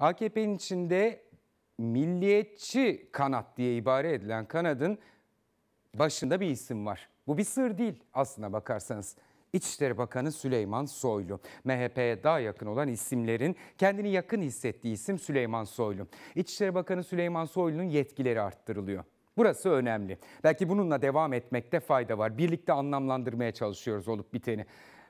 AKP'nin içinde milliyetçi kanat diye ibare edilen kanadın başında bir isim var. Bu bir sır değil aslına bakarsanız. İçişleri Bakanı Süleyman Soylu. MHP'ye daha yakın olan isimlerin kendini yakın hissettiği isim Süleyman Soylu. İçişleri Bakanı Süleyman Soylu'nun yetkileri arttırılıyor. Burası önemli. Belki bununla devam etmekte fayda var. Birlikte anlamlandırmaya çalışıyoruz olup biteni.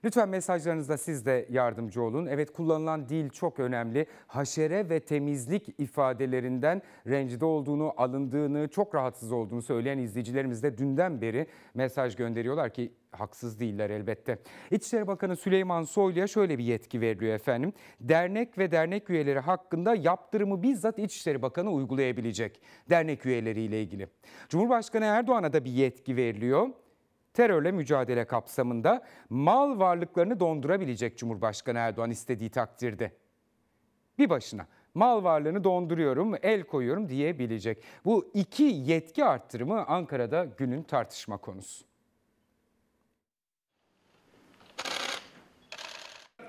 Lütfen mesajlarınızda siz de yardımcı olun. Evet kullanılan dil çok önemli. Haşere ve temizlik ifadelerinden rencide olduğunu, alındığını, çok rahatsız olduğunu söyleyen izleyicilerimiz de dünden beri mesaj gönderiyorlar ki haksız değiller elbette. İçişleri Bakanı Süleyman Soylu'ya şöyle bir yetki veriliyor efendim. Dernek ve dernek üyeleri hakkında yaptırımı bizzat İçişleri Bakanı uygulayabilecek dernek üyeleriyle ilgili. Cumhurbaşkanı Erdoğan'a da bir yetki veriliyor terörle mücadele kapsamında mal varlıklarını dondurabilecek Cumhurbaşkanı Erdoğan istediği takdirde. Bir başına mal varlığını donduruyorum, el koyuyorum diyebilecek. Bu iki yetki arttırımı Ankara'da günün tartışma konusu.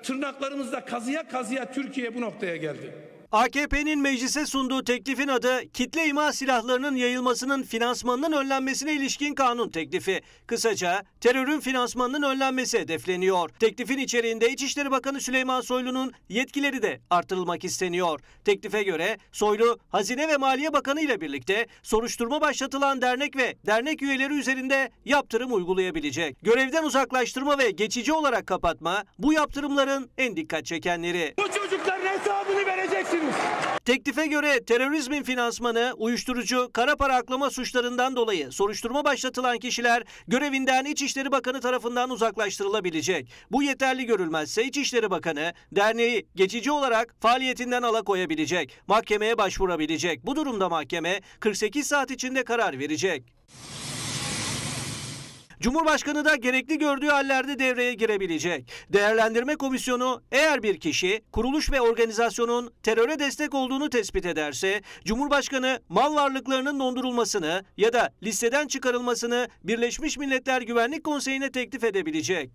Tırnaklarımızda kazıya kazıya Türkiye bu noktaya geldi. AKP'nin meclise sunduğu teklifin adı kitle imha silahlarının yayılmasının finansmanının önlenmesine ilişkin kanun teklifi. Kısaca terörün finansmanının önlenmesi hedefleniyor. Teklifin içeriğinde İçişleri Bakanı Süleyman Soylu'nun yetkileri de artırılmak isteniyor. Teklife göre Soylu Hazine ve Maliye Bakanı ile birlikte soruşturma başlatılan dernek ve dernek üyeleri üzerinde yaptırım uygulayabilecek. Görevden uzaklaştırma ve geçici olarak kapatma bu yaptırımların en dikkat çekenleri. Bu çocukların hesabını vereceksin misiniz? Teklife göre terörizmin finansmanı, uyuşturucu, kara para aklama suçlarından dolayı soruşturma başlatılan kişiler görevinden İçişleri Bakanı tarafından uzaklaştırılabilecek. Bu yeterli görülmezse İçişleri Bakanı derneği geçici olarak faaliyetinden alakoyabilecek, mahkemeye başvurabilecek. Bu durumda mahkeme 48 saat içinde karar verecek. Cumhurbaşkanı da gerekli gördüğü hallerde devreye girebilecek. Değerlendirme komisyonu eğer bir kişi kuruluş ve organizasyonun teröre destek olduğunu tespit ederse Cumhurbaşkanı mal varlıklarının dondurulmasını ya da listeden çıkarılmasını Birleşmiş Milletler Güvenlik Konseyi'ne teklif edebilecek.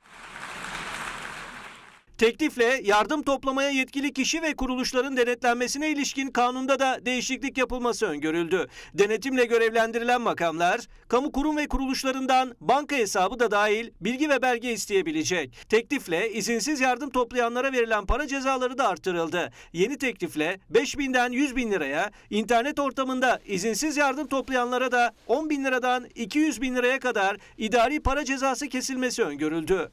Teklifle yardım toplamaya yetkili kişi ve kuruluşların denetlenmesine ilişkin kanunda da değişiklik yapılması öngörüldü. Denetimle görevlendirilen makamlar, kamu kurum ve kuruluşlarından banka hesabı da dahil bilgi ve belge isteyebilecek. Teklifle izinsiz yardım toplayanlara verilen para cezaları da artırıldı. Yeni teklifle 5000'den 100 bin liraya, internet ortamında izinsiz yardım toplayanlara da 10 bin liradan 200 bin liraya kadar idari para cezası kesilmesi öngörüldü.